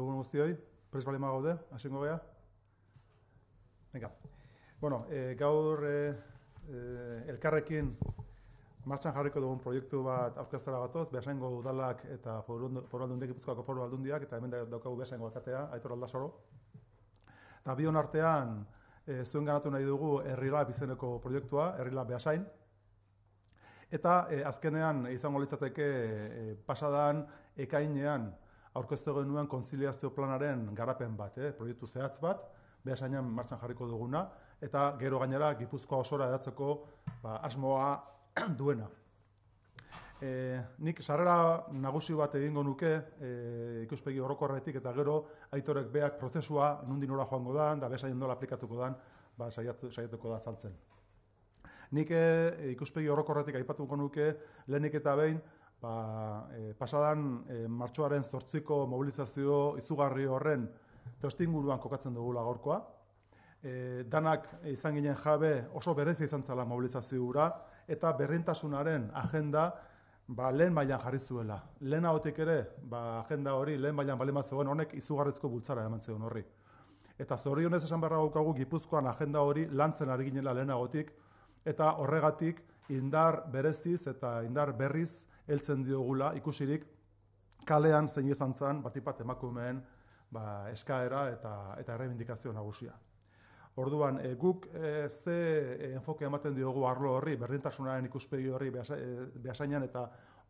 Egun guztioi, prez balima gaude, asengo gea. Venga. Bueno, e, gaur e, elkarrekin martxan jarriko dugun proiektu bat aurkeztara batoz, behasengo udalak eta foru aldundiak, ipuzkoako foru eta hemen daukagu behasengo alkatea, aitor aldasoro. Eta bion artean, e, zuen ganatu nahi dugu herrila bizeneko proiektua, herrila behasain. Eta e, azkenean, izango litzateke, e, pasadan, ekainean, aurkeztu genuen kontziliazio planaren garapen bat, eh, proiektu zehatz bat, behasainan martxan jarriko duguna, eta gero gainera Gipuzkoa osora edatzeko ba, asmoa duena. E, nik sarrera nagusi bat egingo nuke e, ikuspegi horrokorretik eta gero aitorek beak prozesua nundin nora joango da, da besa jendola aplikatuko da, ba, saiatuko da zaltzen. Nik e, ikuspegi horrokorretik aipatuko nuke lehenik eta behin ba, e, pasadan e, martxoaren zortziko mobilizazio izugarri horren testinguruan kokatzen dugu lagorkoa. E, eh, danak izan ginen jabe oso berezi izan zela mobilizazio hura, eta berrintasunaren agenda ba, lehen mailan jarri zuela. Lehen haotik ere, ba, agenda hori lehen mailan balema zegoen honek izugarrizko bultzara eman zegoen horri. Eta zorionez esan beharra gaukagu gipuzkoan agenda hori lantzen ari ginela lehen eta horregatik indar bereziz eta indar berriz, heltzen diogula ikusirik kalean zein izan zen batipat emakumeen ba, eskaera eta, eta errebindikazio nagusia. Orduan, e, guk eh, ze eh, enfoke ematen diogu arlo horri, berdintasunaren ikuspegi horri behasainan eta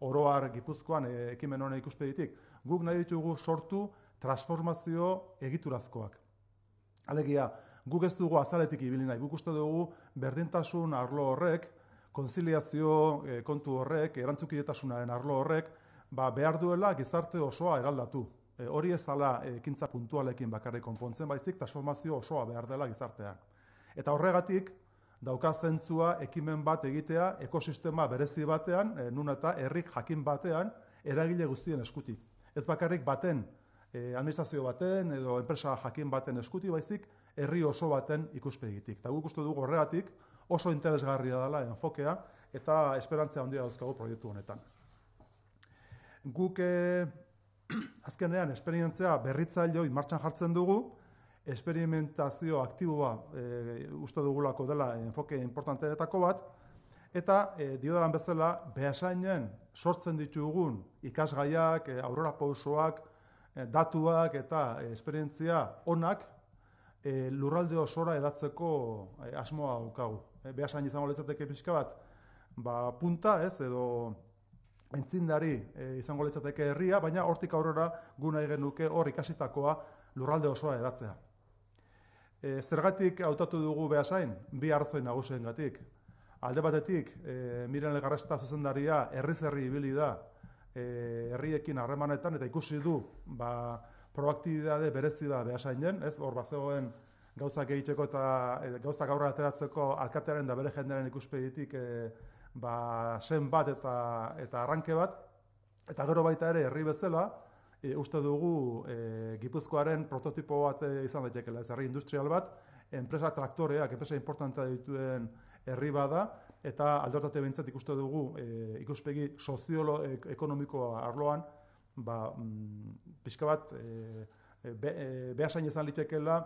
oroar gipuzkoan ekimen honen ikuspegitik, guk nahi ditugu sortu transformazio egiturazkoak. Alegia, guk ez dugu azaletik ibili nahi, guk uste dugu berdintasun arlo horrek, konziliazio eh, kontu horrek, erantzukietasunaren arlo horrek, ba, behar duela gizarte osoa eraldatu. Eh, hori ez dela eh, ekintza puntualekin bakarrik konpontzen, baizik transformazio osoa behar dela gizartean. Eta horregatik, dauka zentzua ekimen bat egitea ekosistema berezi batean, e, nun eta herrik jakin batean, eragile guztien eskutik. Ez bakarrik baten, administrazio baten edo enpresa jakin baten eskuti baizik, herri oso baten ikuspegitik. Eta guk uste dugu horregatik, oso interesgarria dela enfokea eta esperantzia handia dauzkago proiektu honetan. Guk eh, azkenean esperientzia berritzaile hori martxan jartzen dugu, esperimentazio aktiboa eh, uste dugulako dela enfoke importanteetako bat, eta eh, diodadan bezala behasainen sortzen ditugun ikasgaiak, eh, aurrora aurora pausoak, datuak eta esperientzia onak, lurralde osora edatzeko asmoa ukagu. Eh, Beasain izango letzateke pixka bat, ba, punta, ez, edo entzindari e, izango letzateke herria, baina hortik aurrera gu nahi genuke hor ikasitakoa lurralde osoa edatzea. E, eh, zergatik hautatu dugu behasain, bi hartzoi nagusien gatik. Alde batetik, e, Miren Legarresta zuzendaria herriz herri ibili da, e, herriekin harremanetan eta ikusi du ba, proaktibidade berezi da behasain den, ez, hor bazegoen gauza gehitzeko eta e, eh, gauza gaurra ateratzeko alkatearen da bere jendearen ikuspegitik e, ba, zen bat eta, eta arranke bat, eta gero baita ere herri bezala, eh, uste dugu gipuzkoaren prototipo bat e, izan daitekela, ez herri industrial bat, enpresa traktoreak, enpresa importantea dituen herri bada, eta aldortate bintzat ikuste dugu e, ikuspegi sozioekonomikoa e, arloan, ba, mm, pixka bat, e, Be, e, behasain izan litzekela,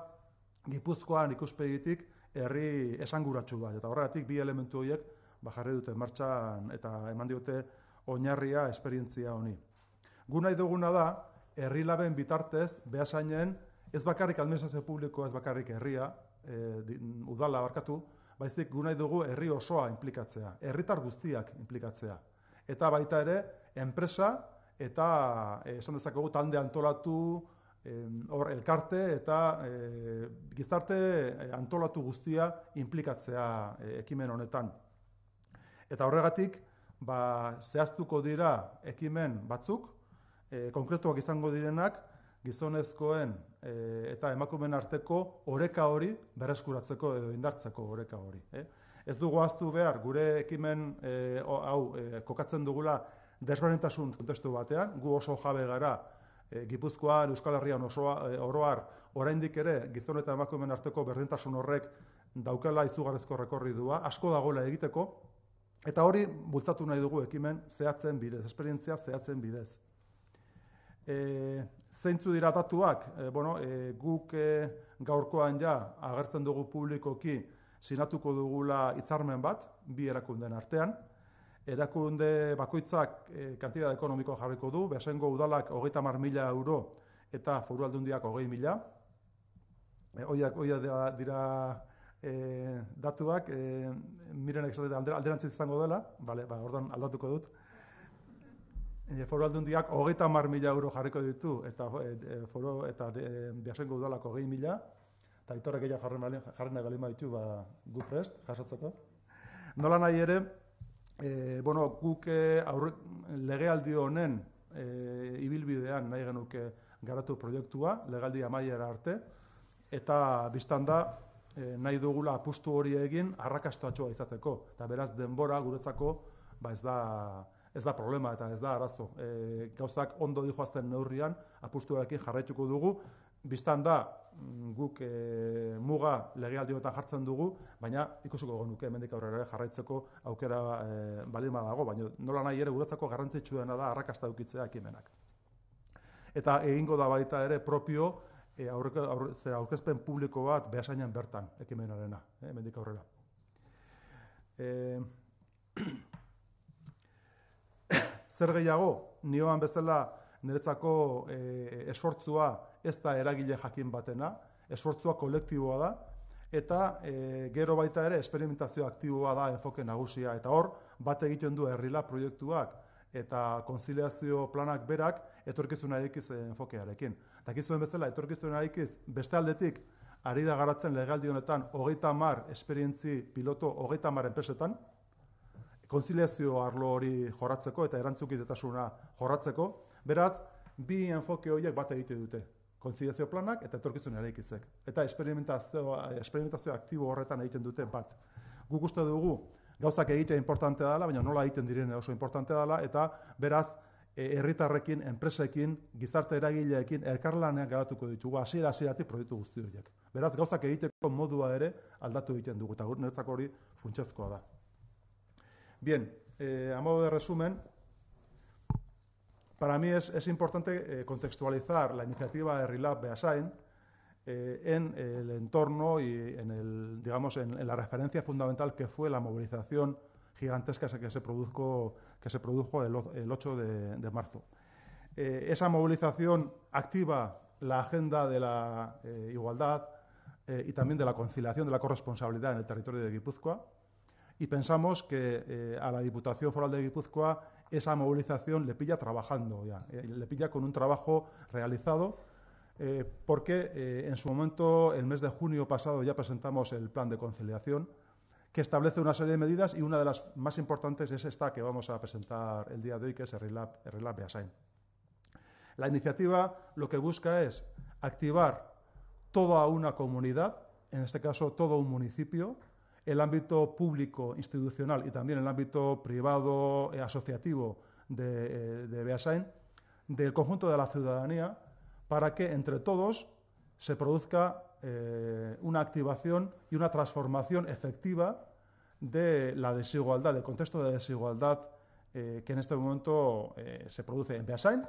gipuzkoan ikuspegitik herri esanguratsu bat. Eta horretik bi elementu horiek ba, jarri dute martxan eta eman diote oinarria esperientzia honi. Gu nahi duguna da, herri laben bitartez, behasainen, ez bakarrik administrazio publikoa, ez bakarrik herria, eh, udala barkatu, baizik gu nahi dugu herri osoa implikatzea, herritar guztiak implikatzea. Eta baita ere, enpresa, eta eh, esan dezakegu talde antolatu, hor elkarte eta e, gizarte e, antolatu guztia inplikatzea e, ekimen honetan. Eta horregatik, ba, zehaztuko dira ekimen batzuk, eh, konkretuak izango direnak, gizonezkoen eh, eta emakumen arteko oreka hori berreskuratzeko edo indartzeko oreka hori. Eh? Ez dugu aztu behar, gure ekimen eh, hau eh, kokatzen dugula desberdintasun kontestu batean, gu oso jabe gara Eh, Gipuzkoan, Euskal Herrian osoa, e, eh, oroar, oraindik ere, gizon eta emakumeen arteko berdintasun horrek daukala izugarrezko rekorri asko dagoela egiteko, eta hori bultzatu nahi dugu ekimen zehatzen bidez, esperientzia zehatzen bidez. E, eh, zeintzu dira datuak, bueno, guk gaurkoan ja agertzen dugu publikoki sinatuko dugula hitzarmen bat, bi erakunden artean, erakunde bakoitzak eh, e, ekonomiko ekonomikoa jarriko du, besengo udalak hogeita mar mila euro eta foru aldundiak hogei mila. E, dira, dira eh, datuak, e, miren egizatik izango dela, bale, ba, ordan aldatuko dut. E, foru aldundiak hogeita mar mila euro jarriko ditu, eta e, foru eta e, besengo udalak hogei mila, eta itorak egin jarri nahi galima ditu ba, gu prest, jasatzeko. Nola nahi ere, E, bueno, guk eh, aurre, legealdi honen e, ibilbidean nahi genuke garatu proiektua, legaldi amaiera arte, eta biztan da e, nahi dugula apustu hori egin arrakastatxoa izateko, eta beraz denbora guretzako ba ez da ez da problema eta ez da arazo. E, gauzak ondo dihoazten neurrian apustuarekin jarraituko dugu. Biztan da, guk e, muga legialdi jartzen dugu, baina ikusuko dugu nuke hemendik aurrera jarraitzeko aukera e, eh, balima dago, baina nola nahi ere guretzako garrantzitsuena da arrakasta ekimenak. Eta egingo da baita ere propio e, aurkezpen publiko bat behasainan bertan ekimenarena, hemendik aurrera. E, Zer gehiago, nioan bezala niretzako esfortzua ez da eragile jakin batena, esfortzua kolektiboa da, eta e, gero baita ere esperimentazio aktiboa da enfoke nagusia, eta hor, bat egiten du herrila proiektuak, eta konziliazio planak berak etorkizuna erikiz e, enfokearekin. Dakizuen bezala, etorkizuna beste aldetik ari da garatzen legaldi honetan hogeita mar esperientzi piloto hogeita mar enpresetan, konziliazio arlo hori jorratzeko eta erantzukit eta jorratzeko, beraz, bi enfoke horiek bat egite dute konziliazio planak eta etorkizun eraikizek. Eta experimentazioa, aktibo horretan egiten dute bat. Guk uste dugu, gauzak egitea importantea dela, baina nola egiten direne oso importantea dela, eta beraz, e, herritarrekin, enpresekin, gizarte eragileekin elkarlanean garatuko ditugu hasiera hasieratik proiektu guzti horiek. Beraz, gauzak egiteko modua ere aldatu egiten dugu eta niretzako hori funtsezkoa da. Bien, eh, amodo modo de resumen, Para mí es, importante eh, contextualizar la iniciativa de rilab Beasain eh, en el entorno y en, el, digamos, en, la referencia fundamental que fue la movilización gigantesca que se produjo, que se produjo el, 8 de, marzo. Eh, esa movilización activa la agenda de la igualdad y también de la conciliación de la corresponsabilidad en el territorio de Guipúzcoa y pensamos que a la Diputación Foral de Guipúzcoa esa movilización le pilla trabajando ya, eh, le pilla con un trabajo realizado, eh, porque eh, en su momento, el mes de junio pasado, ya presentamos el plan de conciliación, que establece una serie de medidas y una de las más importantes es esta que vamos a presentar el día de hoy, que es el RELAP, el La iniciativa lo que busca es activar toda una comunidad, en este caso todo un municipio, el ámbito público, institucional y también el ámbito privado y eh, asociativo eh, de, Beasain, del conjunto de la ciudadanía, para que entre todos se produzca eh, una activación y una transformación efectiva de la desigualdad, del contexto de desigualdad que en este momento se produce en Beasain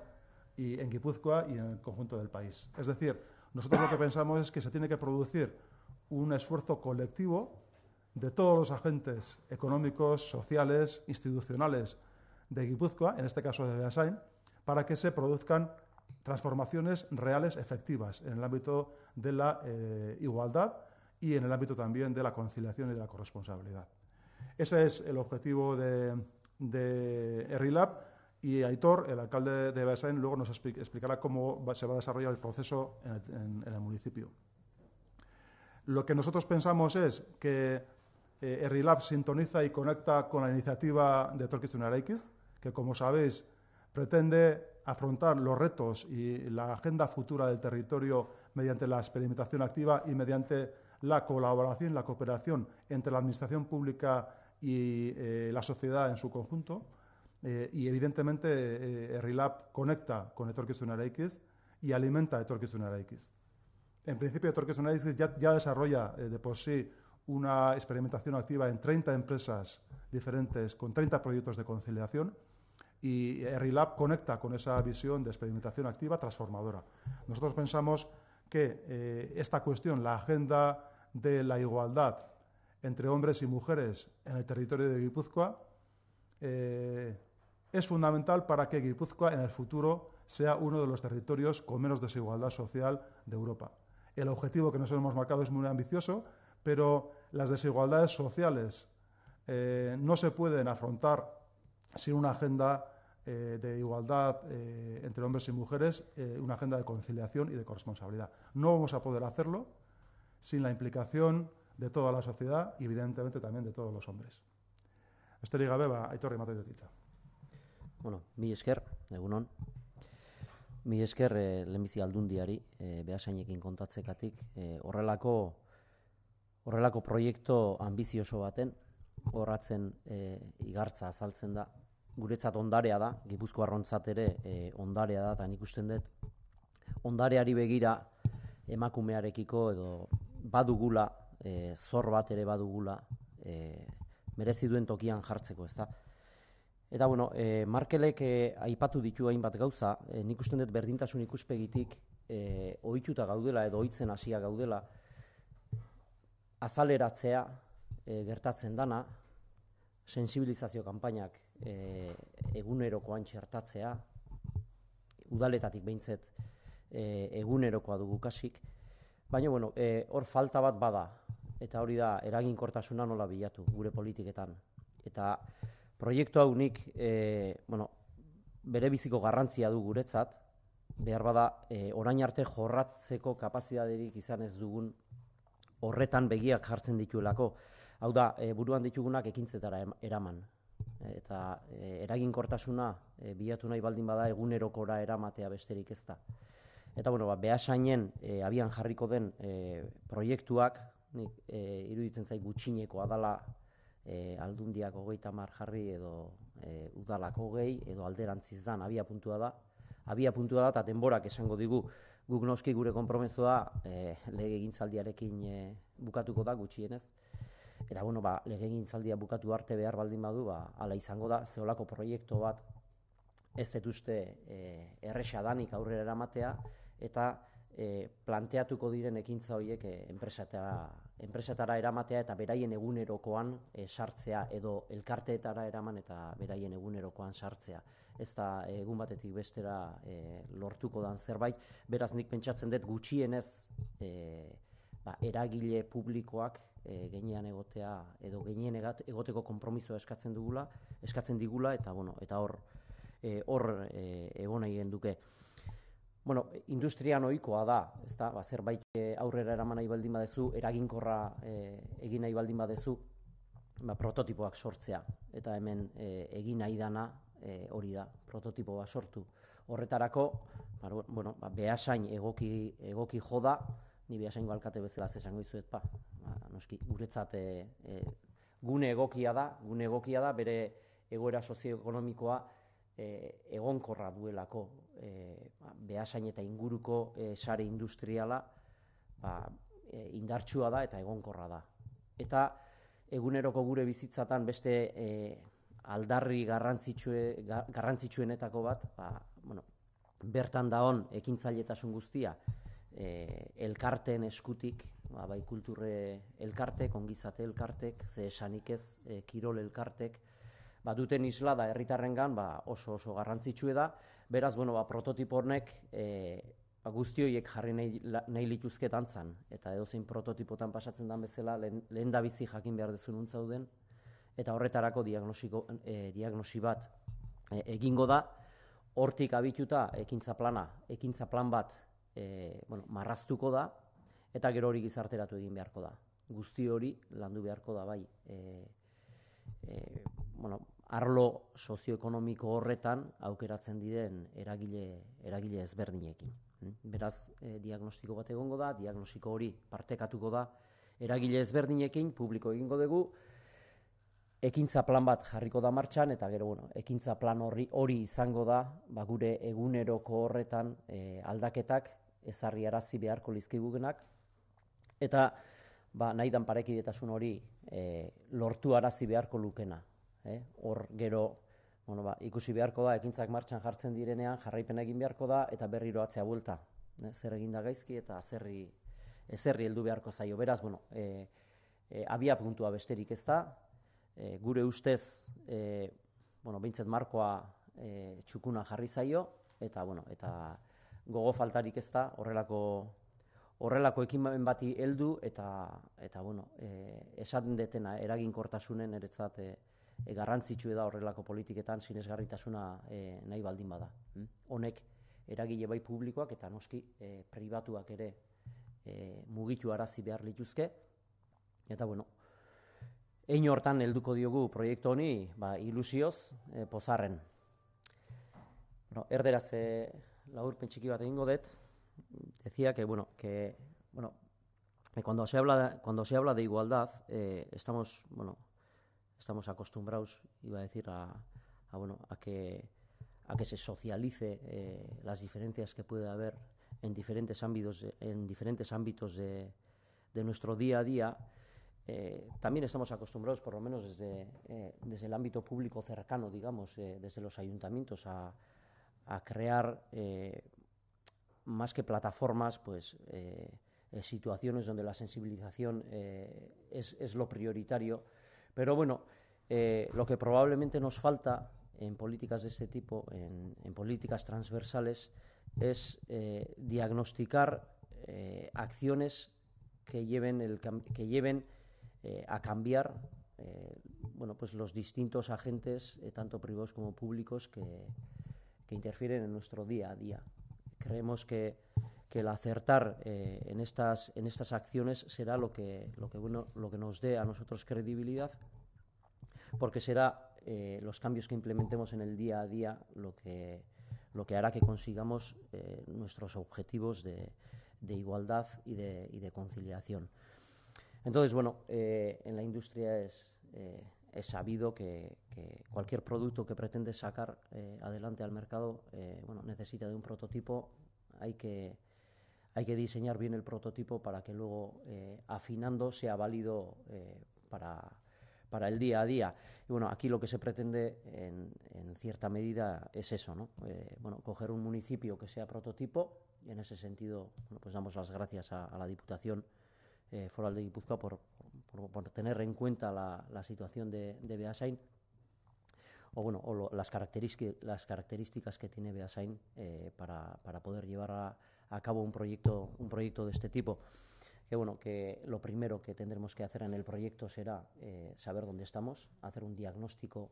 y en Guipúzcoa y en el conjunto del país. Es decir, nosotros lo que pensamos es que se tiene que producir un esfuerzo colectivo de todos los agentes económicos, sociales, institucionales de Guipúzcoa, en este caso de Beasain, para que se produzcan transformaciones reales efectivas en el ámbito de la eh, igualdad y en el ámbito también de la conciliación y de la corresponsabilidad. Ese es el objetivo de, de y Aitor, el alcalde de Beasain, luego nos explicará cómo se va a desarrollar el proceso en el municipio. Lo que nosotros pensamos es que eh, sintoniza y conecta con la iniciativa de Torque que como sabéis pretende afrontar los retos y la agenda futura del territorio mediante la experimentación activa y mediante la colaboración la cooperación entre la Administración Pública y eh, la sociedad en su conjunto. Eh, y evidentemente Erilab eh, conecta con Etorque x y alimenta a x En principio, Etorque ya, ya desarrolla de por sí una experimentación activa en 30 empresas diferentes con 30 proyectos de conciliación y RILAB conecta con esa visión de experimentación activa transformadora. Nosotros pensamos que eh, esta cuestión, la agenda de la igualdad entre hombres y mujeres en el territorio de Guipúzcoa, eh, es fundamental para que Guipúzcoa en el futuro sea uno de los territorios con menos desigualdad social de Europa. El objetivo que nos hemos marcado es muy ambicioso, pero las desigualdades sociales eh, no se pueden afrontar sin una agenda eh, de igualdad eh, entre hombres y mujeres, una agenda de conciliación y de corresponsabilidad. No vamos a poder hacerlo sin la implicación de toda la sociedad y, evidentemente, también de todos los hombres. Esther Gabeba, Aitor Titza. Bueno, mi esker, egunon. Mi esker horrelako proiektu ambizioso baten horratzen e, igartza azaltzen da guretzat ondarea da Gipuzko arrontzat ere e, ondarea da eta nik dut ondareari begira emakumearekiko edo badugula e, zor bat ere badugula e, merezi duen tokian jartzeko ez da eta bueno e, Markelek aipatu ditu hainbat gauza e, nik dut berdintasun ikuspegitik e, ohituta gaudela edo ohitzen hasia gaudela azaleratzea e, gertatzen dana, sensibilizazio kanpainak e, egunerokoan txertatzea, udaletatik behintzet e, eh, egunerokoa dugu kasik, baina bueno, e, hor falta bat bada, eta hori da eraginkortasuna nola bilatu gure politiketan. Eta proiektu hau nik, e, bueno, bere biziko garrantzia du guretzat, behar bada e, orain arte jorratzeko kapazidaderik izan ez dugun horretan begiak jartzen dituelako. Hau da, eh, buruan ditugunak ekintzetara eraman. Eh, eta eh, eraginkortasuna e, bilatu nahi baldin bada egunerokora eramatea besterik ez da. Eta bueno, ba, behasainen abian jarriko den proiektuak, nik iruditzen zait gutxineko adala e, aldundiak hogeita mar jarri edo e, udalako gehi edo alderantziz dan abia puntua da. Abia puntua da eta denborak esango digu guk noski gure konpromesoa e, eh, lege eh, bukatuko da gutxienez. Eta bueno, ba, lege bukatu arte behar baldin badu, ba, ala izango da, zeolako proiektu bat ez dut uste e, eh, danik aurrera eramatea, eta e, planteatuko diren ekintza horiek e, enpresatara, eramatea eta beraien egunerokoan e, sartzea edo elkarteetara eraman eta beraien egunerokoan sartzea. Ez da egun batetik bestera e, lortuko dan zerbait, beraz nik pentsatzen dut gutxienez e, ba, eragile publikoak e, egotea edo genien egoteko konpromisoa eskatzen dugula, eskatzen digula eta bueno, eta hor hor egon nahi duke bueno, industria noikoa da, ez da, ba, zerbait eh, aurrera eraman nahi baldin badezu, eraginkorra e, egin nahi baldin badezu, ba, prototipoak sortzea, eta hemen e, egin nahi hori da, prototipoa sortu. Horretarako, ba, bueno, ba, behasain egoki, egoki joda, ni behasain balkate bezala zesango izuet, pa, ba, noski, guretzat e, gune egokia da, gune egokia da, bere egoera sozioekonomikoa, egonkorra duelako e, ba, behasain eta inguruko e, sare industriala ba, e, indartsua da eta egonkorra da. Eta eguneroko gure bizitzatan beste e, aldarri garrantzitsue, garrantzitsuenetako bat, ba, bueno, bertan da hon ekintzailetasun guztia e, elkarten eskutik, ba, bai kulturre elkartek, ongizate elkartek, ze esanik ez, e, kirol elkartek, ba, duten isla da herritarren ba, oso oso garrantzitsue da. Beraz, bueno, ba, prototipo hornek e, ba, guztioiek jarri nahi, nahi zan Eta edozein prototipotan pasatzen dan bezala, lehen, lehen bizi jakin behar dezun Eta horretarako e, diagnosi bat e, egingo da. Hortik abituta, ekintza plana, ekintza plan bat e, bueno, marraztuko da. Eta gero hori gizarteratu egin beharko da. Guzti hori landu beharko da bai. E, e, bueno, arlo sozioekonomiko horretan aukeratzen diren eragile, eragile ezberdinekin. Hmm? Beraz, e, diagnostiko bat egongo da, diagnostiko hori partekatuko da, eragile ezberdinekin, publiko egingo dugu, ekintza plan bat jarriko da martxan, eta gero, bueno, ekintza plan hori hori izango da, ba, gure eguneroko horretan e, aldaketak, ezarri arazi beharko lizkigugenak, eta ba, nahi dan parekidetasun hori e, eh, lortu arazi beharko lukena, Eh? Hor gero bueno, ba, ikusi beharko da, ekintzak martxan jartzen direnean, jarraipena egin beharko da, eta berriro atzea bulta, Eh? Zer egin da gaizki eta zerri, ezerri heldu beharko zaio. Beraz, bueno, e, e, abia puntua besterik ez da, gure ustez, e, bueno, bintzet markoa e, txukuna jarri zaio, eta, bueno, eta gogo faltarik ez da, horrelako horrelako ekimen bati heldu eta eta bueno, eh esaten detena eraginkortasunen eretzat eh e, eh, garrantzitsu da horrelako politiketan sinesgarritasuna e, nahi baldin bada. Mm? Honek eragile bai publikoak eta noski e, pribatuak ere e, mugitu arazi behar lituzke. Eta bueno, egin hortan helduko diogu proiektu honi ba, ilusioz e, pozarren. Bueno, erderaz e, laur pentsiki bat egingo dut, dezia que, bueno, que, bueno, Cuando se, habla de, cuando se habla de igualdad, eh, estamos bueno, estamos acostumbrados, iba a decir, a, que, se socialice eh, las diferencias que puede haber en diferentes ámbitos, en diferentes ámbitos de, nuestro día a día. Eh, también estamos acostumbrados, por lo menos desde, eh, el ámbito público cercano, digamos, desde los ayuntamientos, a, crear más que plataformas, pues situaciones donde la sensibilización es, lo prioritario pero bueno, eh, lo que probablemente nos falta en políticas de este tipo, en, políticas transversales, es eh, diagnosticar eh, acciones que lleven, el, que lleven a cambiar bueno, pues los distintos agentes, tanto privados como públicos, que, que interfieren en nuestro día a día. Creemos que que el acertar eh, en, estas, en estas acciones será lo que, lo, que, bueno, lo que nos dé a nosotros credibilidad, porque será eh, los cambios que implementemos en el día a día lo que, lo que hará que consigamos eh, nuestros objetivos de, igualdad y de, conciliación. Entonces, bueno, en la industria es, es sabido que, cualquier producto que pretende sacar adelante al mercado bueno, necesita de un prototipo, hay que hay que diseñar bien el prototipo para que luego eh, afinando sea válido eh, para, el día a día. Y bueno, aquí lo que se pretende en, cierta medida es eso, ¿no? Eh, bueno, coger un municipio que sea prototipo y en ese sentido, pues damos las gracias a, la Diputación Foral de Guipúzcoa por, tener en cuenta la, situación de, Beasain o bueno, las, características, las características que tiene Beasain para, para poder llevar a a cabo un proyecto, un proyecto de este tipo. Que bueno, que lo primero que tendremos que hacer en el proyecto será eh, saber dónde estamos, hacer un diagnóstico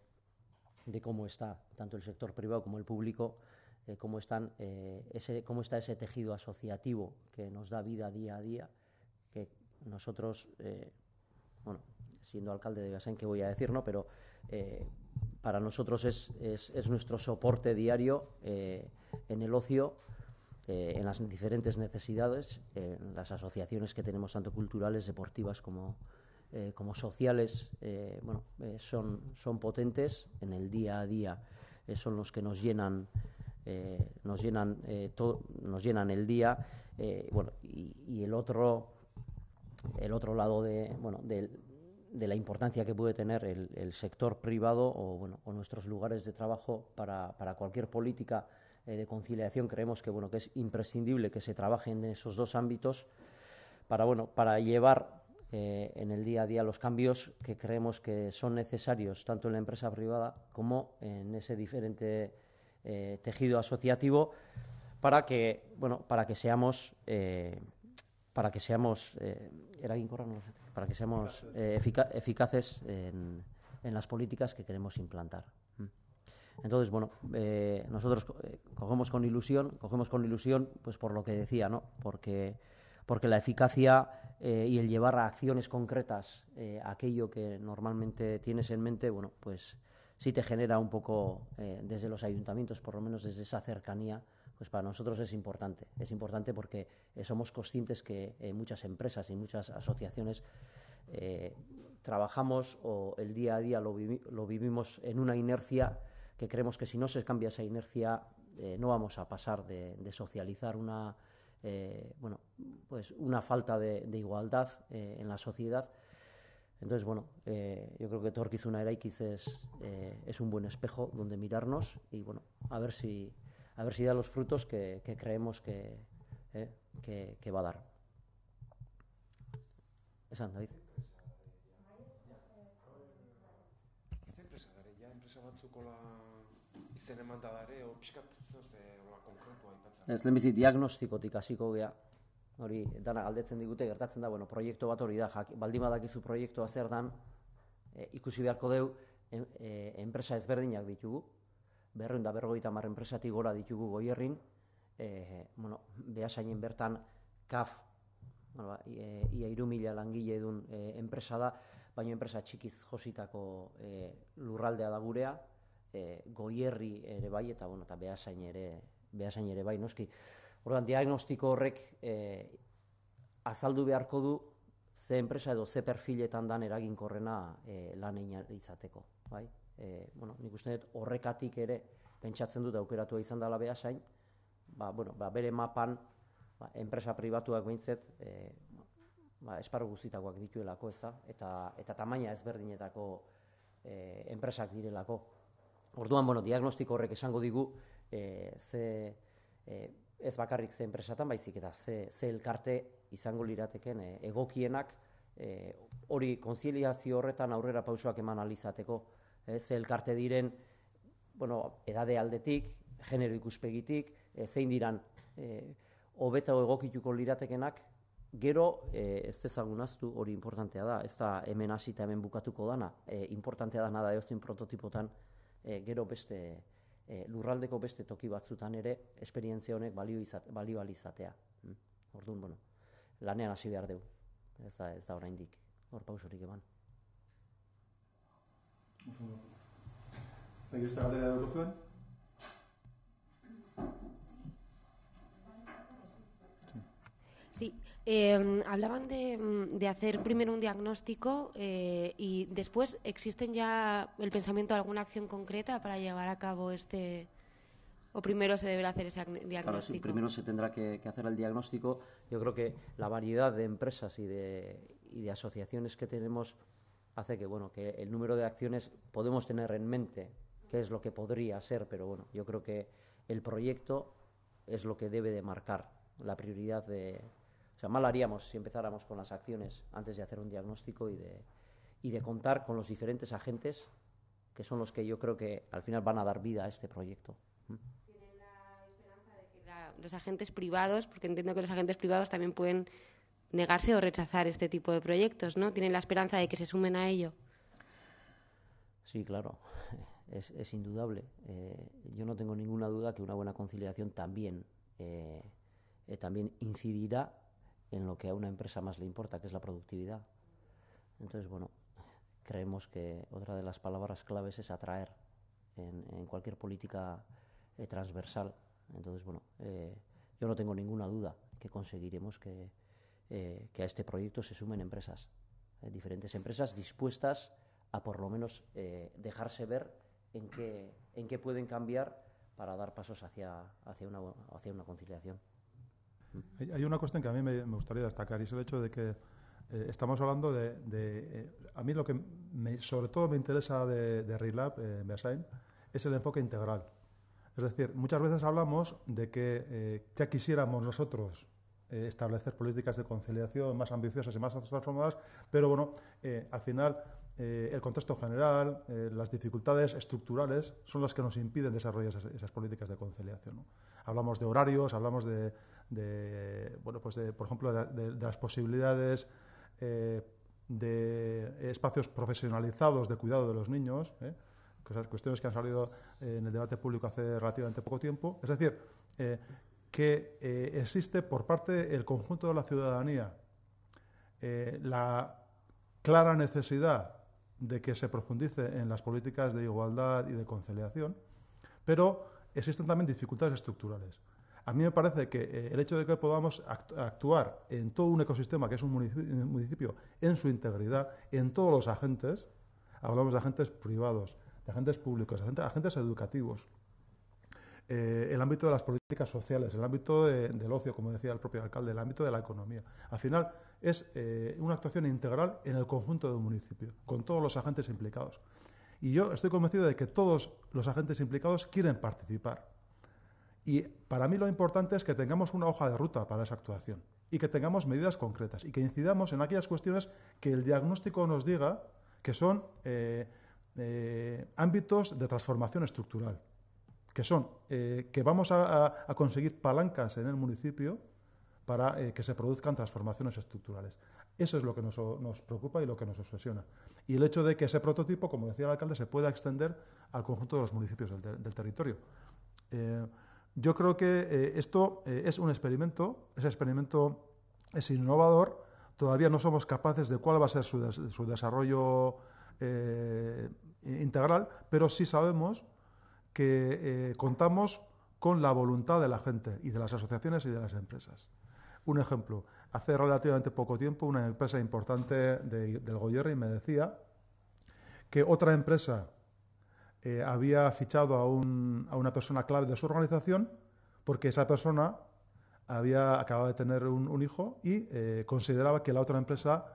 de cómo está tanto el sector privado como el público, eh, cómo, están, eh, cómo está ese tejido asociativo que nos da vida día a día, que nosotros, bueno, siendo alcalde de Gasén, que voy a decir, no? Pero para nosotros es, nuestro soporte diario en el ocio, eh, en las diferentes necesidades, las asociaciones que tenemos, tanto culturales, deportivas como, eh, sociales, eh, bueno, son, potentes en el día a día, son los que nos llenan. nos llenan todo, nos llenan el día y, el otro el otro lado de bueno de la importancia que puede tener el, sector privado o, bueno, o nuestros lugares de trabajo para cualquier política eh, de conciliación creemos que bueno que es imprescindible que se trabajen en esos dos ámbitos para bueno para llevar eh, en el día a día los cambios que creemos que son necesarios tanto en la empresa privada como en ese diferente eh, tejido asociativo para que bueno para que seamos para que seamos para que seamos eficaces en las políticas que queremos implantar. Entonces, bueno, eh, nosotros eh, cogemos con ilusión, cogemos con ilusión, pues por lo que decía, ¿no? Porque, porque la eficacia eh, y el llevar a acciones concretas aquello que normalmente tienes en mente, bueno, pues sí te genera un poco desde los ayuntamientos, por lo menos desde esa cercanía, pues para nosotros es importante. Es importante porque somos conscientes que muchas empresas y muchas asociaciones trabajamos o el día a día lo, lo vivimos en una inercia que creemos que si no se cambia esa inercia eh, no vamos a pasar de, socializar una, eh, bueno, pues una falta de, igualdad eh, en la sociedad. Entonces, bueno, yo creo que Torquizuna Eraikiz es, es un buen espejo donde mirarnos y, bueno, a ver si, a ver si da los frutos que, creemos que, que, va a dar. Es David. Ez lehen diagnostikotik hasiko gea Hori, dana galdetzen digute, gertatzen da, bueno, proiektu bat hori da, jak, baldin badakizu proiektua zer dan, e, ikusi beharko deu, e, enpresa ezberdinak ditugu, berrun da marren gora ditugu goierrin, e, bueno, behasainen bertan, kaf, bueno, ba, ia langile edun e, enpresa da, baina enpresa txikiz jositako e, lurraldea da gurea, e, goierri ere bai, eta, bueno, eta behasain ere, behasain ere bai, noski. Orduan, diagnostiko horrek e, azaldu beharko du ze enpresa edo ze perfiletan dan eraginkorrena e, lan izateko, bai? E, bueno, nik uste dut horrekatik ere pentsatzen dut aukeratu izan dela behasain, ba, bueno, ba, bere mapan ba, enpresa pribatuak behintzet e, ba, esparru guztitakoak dituelako, ez da? Eta, eta tamaina ezberdinetako e, enpresak direlako. Orduan, bueno, diagnostiko horrek esango digu, e, ze, e, ez bakarrik ze enpresatan, baizik eta ze, ze elkarte izango lirateken e, eh, egokienak e, hori konziliazio horretan aurrera pausoak eman alizateko. E, ze elkarte diren, bueno, edade aldetik, genero ikuspegitik, zein diran, e, hobeto egokituko liratekenak, gero e, ez dezagun hori importantea da, ez da hemen hasi hemen bukatuko dana, e, importantea dana da eozin prototipotan, e, gero beste e, lurraldeko beste toki batzutan ere esperientzia honek balio izat, balio alizatea. Hmm? Orduan, bueno, lanean hasi behar dugu. Ez da ez da oraindik. Hor pausorik eman. Ez da galdera da zuen. Em, hablaban mm, de, hacer primero un diagnóstico eh, y después existen ya el pensamiento de alguna acción concreta para llevar a cabo este, ¿O primero se deberá hacer ese diagnóstico? Claro, primero se tendrá que, hacer el diagnóstico. Yo creo que la variedad de empresas y de, y de, asociaciones que tenemos hace que, bueno, que el número de acciones podemos tener en mente qué es lo que podría ser, pero bueno, yo creo que el proyecto es lo que debe de marcar la prioridad de, o sea, mal haríamos si empezáramos con las acciones antes de hacer un diagnóstico y de, y de contar con los diferentes agentes que son los que yo creo que al final van a dar vida a este proyecto. ¿Mm? ¿Tienen la esperanza de que los agentes privados, porque entiendo que los agentes privados también pueden negarse o rechazar este tipo de proyectos, ¿no? ¿Tienen la esperanza de que se sumen a ello? Sí, claro, es, indudable. Eh, yo no tengo ninguna duda que una buena conciliación también eh, eh, incidirá en lo que a una empresa más le importa, que es la productividad. Entonces, bueno, creemos que otra de las palabras claves es atraer en, cualquier política eh, transversal. Entonces, bueno, eh, yo no tengo ninguna duda que conseguiremos que, eh, a este proyecto se sumen empresas, diferentes empresas dispuestas a por lo menos dejarse ver en qué, pueden cambiar para dar pasos hacia una conciliación. Hay, una cuestión que a mí me, gustaría destacar y es el hecho de que eh, estamos hablando de... Eh, a mí lo que sobre todo me interesa de, de eh, en Beasain es el enfoque integral. Es decir, muchas veces hablamos de que ya quisiéramos nosotros establecer políticas de conciliación más ambiciosas y más transformadas, pero bueno, al final el contexto general, las dificultades estructurales son las que nos impiden desarrollar esas, políticas de conciliación hablamos de horarios, hablamos de, bueno, pues por ejemplo, de, las posibilidades eh, de espacios profesionalizados de cuidado de los niños, ¿eh? cuestiones que han salido eh, en el debate público hace relativamente poco tiempo. Es decir, que existe por parte del conjunto de la ciudadanía la clara necesidad de que se profundice en las políticas de igualdad y de conciliación, pero existen también dificultades estructurales. A mí me parece que eh, el hecho de que podamos actuar en todo un ecosistema que es un municipio, en su integridad, en todos los agentes, hablamos de agentes privados, de agentes públicos, de agentes, educativos, eh, el ámbito de las políticas sociales, el ámbito del ocio, como decía el propio alcalde, el ámbito de la economía. Al final es eh, una actuación integral en el conjunto de un municipio, con todos los agentes implicados. Y yo estoy convencido de que todos los agentes implicados quieren participar. Y para mí lo importante es que tengamos una hoja de ruta para esa actuación y que tengamos medidas concretas y que incidamos en aquellas cuestiones que el diagnóstico nos diga que son eh, eh, ámbitos de transformación estructural, que son eh, que vamos a, conseguir palancas en el municipio para que se produzcan transformaciones estructurales. Eso es lo que nos, preocupa y lo que nos obsesiona. Y el hecho de que ese prototipo, como decía el alcalde, se pueda extender al conjunto de los municipios del, territorio. Eh, yo creo que eh, esto eh, es un experimento, ese experimento es innovador, todavía no somos capaces de cuál va a ser su, su desarrollo integral, pero sí sabemos que contamos con la voluntad de la gente y de las asociaciones y de las empresas. Un ejemplo, Hace relativamente poco tiempo una empresa importante del Goyerri me decía que otra empresa eh, había fichado a, una persona clave de su organización porque esa persona había acabado de tener un, hijo y eh, consideraba que la otra empresa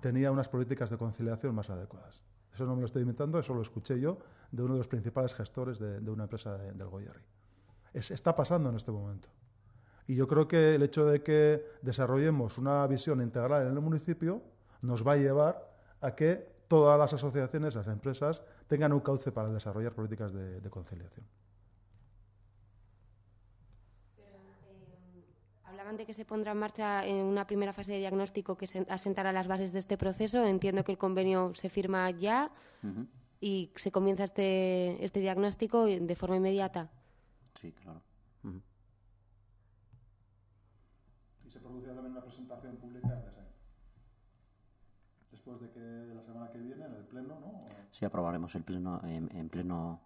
tenía unas políticas de conciliación más adecuadas. Eso no me lo estoy inventando, eso lo escuché yo de uno de los principales gestores de, una empresa del Goyerri. está pasando en este momento. Y yo creo que el hecho de que desarrollemos una visión integral en el municipio nos va a llevar a que todas las asociaciones, las empresas, tengan un cauce para desarrollar políticas de, conciliación. Eh, hablaban de que se pondrá en marcha una primera fase de diagnóstico que asentará las bases de este proceso. Entiendo que el convenio se firma ya y se comienza este, este diagnóstico de forma inmediata. Sí, claro se producirá también una presentación pública de Después de que la semana que viene, en el Pleno, ¿no? Sí, aprobaremos el pleno, en, Pleno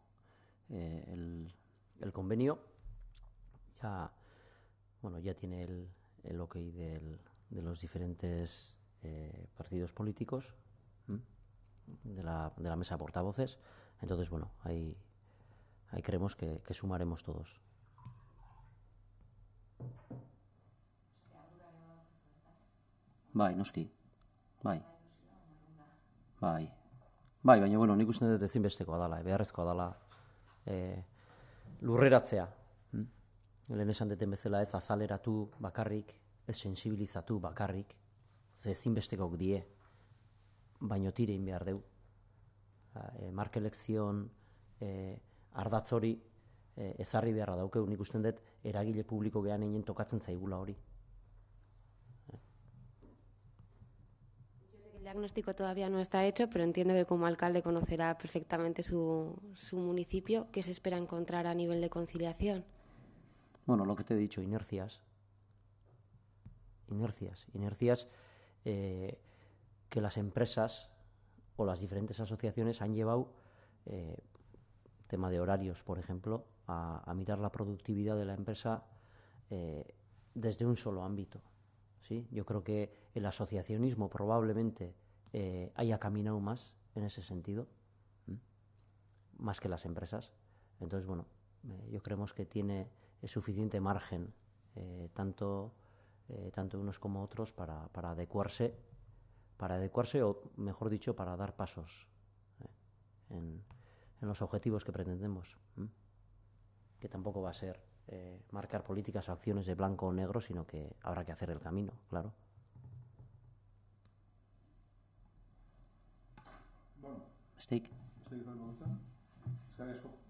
eh, el, el, convenio. Ya, bueno, ya tiene el, el ok del, de los diferentes eh, partidos políticos, de, la, de la mesa de portavoces. Entonces, bueno, ahí, ahí creemos que, que sumaremos todos. Bai, noski. Bai. Bai. Bai, baina bueno, nik uste dut ezin bestekoa beharrezko beharrezkoa dala e, eh, lurreratzea. Hmm? Lehen esan deten bezala ez azaleratu bakarrik, ez sensibilizatu bakarrik, ze ezin die. Baino tirein behar dugu. E, eh, Marke e, eh, ardatzori e, ezarri beharra daukeu nik uste dut eragile publiko gehan egin tokatzen zaigula hori. diagnóstico todavía no está hecho, pero entiendo que como alcalde conocerá perfectamente su, su municipio. ¿Qué se espera encontrar a nivel de conciliación? Bueno, lo que te he dicho, inercias. Inercias. Inercias eh, que las empresas o las diferentes asociaciones han llevado, eh, tema de horarios, por ejemplo, a, mirar la productividad de la empresa eh, desde un solo ámbito. ¿sí? Yo creo que el asociacionismo probablemente eh, haya caminado más en ese sentido, más que las empresas. Entonces, bueno, eh, yo creemos que tiene suficiente margen, eh, tanto, tanto unos como otros, para, para, adecuarse, para adecuarse o, mejor dicho, para dar pasos en, los objetivos que pretendemos, que tampoco va a ser marcar políticas o acciones de blanco o negro, sino que habrá que hacer el camino, claro. Steek. Steek